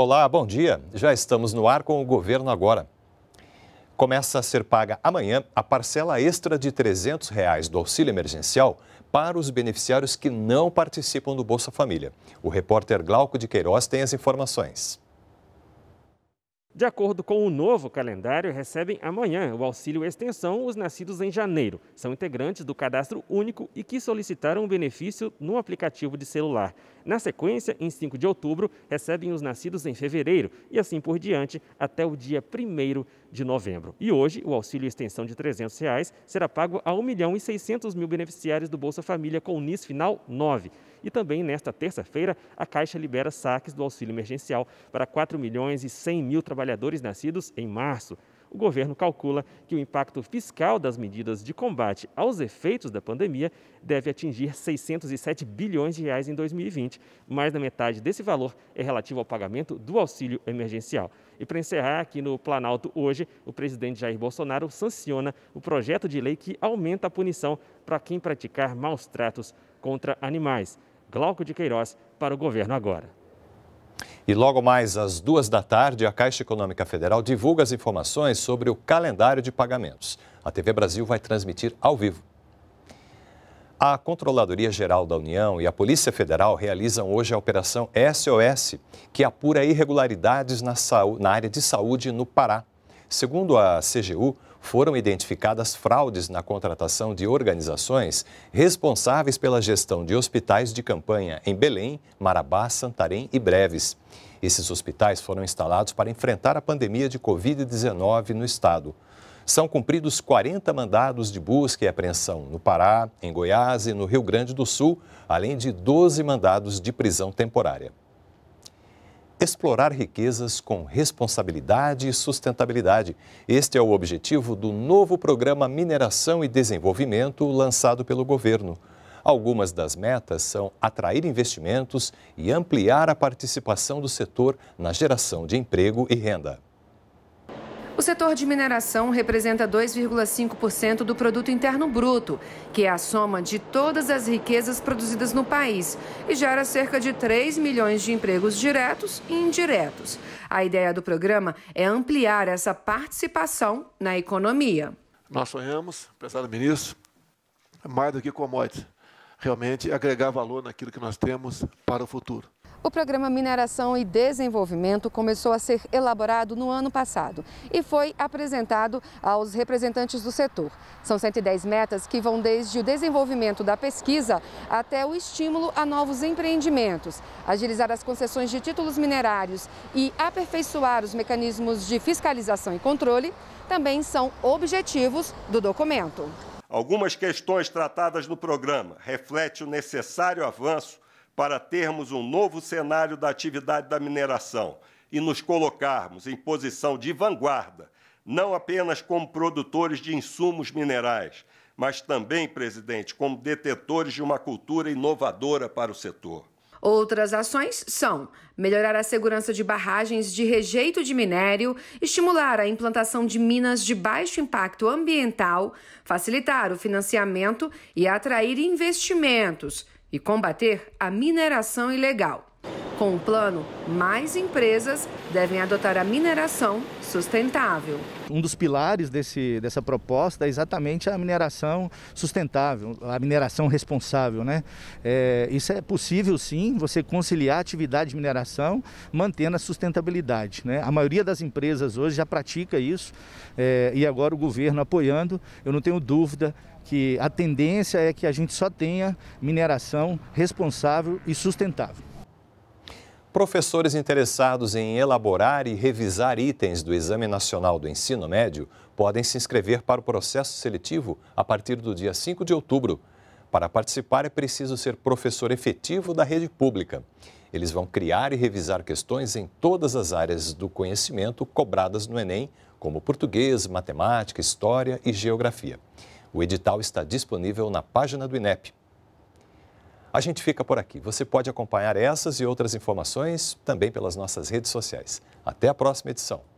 Olá, bom dia. Já estamos no ar com o governo agora. Começa a ser paga amanhã a parcela extra de R$ 300 reais do auxílio emergencial para os beneficiários que não participam do Bolsa Família. O repórter Glauco de Queiroz tem as informações. De acordo com o novo calendário, recebem amanhã o auxílio extensão os nascidos em janeiro. São integrantes do cadastro único e que solicitaram o benefício no aplicativo de celular. Na sequência, em 5 de outubro, recebem os nascidos em fevereiro e assim por diante até o dia 1 de novembro. E hoje, o auxílio extensão de R$ 300 reais será pago a 1 milhão e 600 mil beneficiários do Bolsa Família com o NIS final 9. E também nesta terça-feira, a Caixa libera saques do auxílio emergencial para 4 milhões e 100 mil trabalhadores nascidos em março. O governo calcula que o impacto fiscal das medidas de combate aos efeitos da pandemia deve atingir 607 bilhões de reais em 2020. Mais da metade desse valor é relativo ao pagamento do auxílio emergencial. E para encerrar, aqui no Planalto hoje, o presidente Jair Bolsonaro sanciona o projeto de lei que aumenta a punição para quem praticar maus tratos contra animais. Glauco de Queiroz para o governo agora. E logo mais às duas da tarde, a Caixa Econômica Federal divulga as informações sobre o calendário de pagamentos. A TV Brasil vai transmitir ao vivo. A Controladoria Geral da União e a Polícia Federal realizam hoje a Operação SOS, que apura irregularidades na, na área de saúde no Pará. Segundo a CGU, foram identificadas fraudes na contratação de organizações responsáveis pela gestão de hospitais de campanha em Belém, Marabá, Santarém e Breves. Esses hospitais foram instalados para enfrentar a pandemia de Covid-19 no estado. São cumpridos 40 mandados de busca e apreensão no Pará, em Goiás e no Rio Grande do Sul, além de 12 mandados de prisão temporária explorar riquezas com responsabilidade e sustentabilidade. Este é o objetivo do novo programa Mineração e Desenvolvimento lançado pelo governo. Algumas das metas são atrair investimentos e ampliar a participação do setor na geração de emprego e renda. O setor de mineração representa 2,5% do produto interno bruto, que é a soma de todas as riquezas produzidas no país e gera cerca de 3 milhões de empregos diretos e indiretos. A ideia do programa é ampliar essa participação na economia. Nós sonhamos, apesar ministro, mais do que commodities, realmente agregar valor naquilo que nós temos para o futuro. O programa Mineração e Desenvolvimento começou a ser elaborado no ano passado e foi apresentado aos representantes do setor. São 110 metas que vão desde o desenvolvimento da pesquisa até o estímulo a novos empreendimentos, agilizar as concessões de títulos minerários e aperfeiçoar os mecanismos de fiscalização e controle. Também são objetivos do documento. Algumas questões tratadas no programa refletem o necessário avanço para termos um novo cenário da atividade da mineração e nos colocarmos em posição de vanguarda, não apenas como produtores de insumos minerais, mas também, presidente, como detetores de uma cultura inovadora para o setor. Outras ações são melhorar a segurança de barragens de rejeito de minério, estimular a implantação de minas de baixo impacto ambiental, facilitar o financiamento e atrair investimentos e combater a mineração ilegal. Com o plano, mais empresas devem adotar a mineração sustentável. Um dos pilares desse, dessa proposta é exatamente a mineração sustentável, a mineração responsável. Né? É, isso é possível sim, você conciliar a atividade de mineração mantendo a sustentabilidade. Né? A maioria das empresas hoje já pratica isso é, e agora o governo apoiando, eu não tenho dúvida que a tendência é que a gente só tenha mineração responsável e sustentável. Professores interessados em elaborar e revisar itens do Exame Nacional do Ensino Médio podem se inscrever para o processo seletivo a partir do dia 5 de outubro. Para participar, é preciso ser professor efetivo da rede pública. Eles vão criar e revisar questões em todas as áreas do conhecimento cobradas no Enem, como português, matemática, história e geografia. O edital está disponível na página do INEP. A gente fica por aqui. Você pode acompanhar essas e outras informações também pelas nossas redes sociais. Até a próxima edição.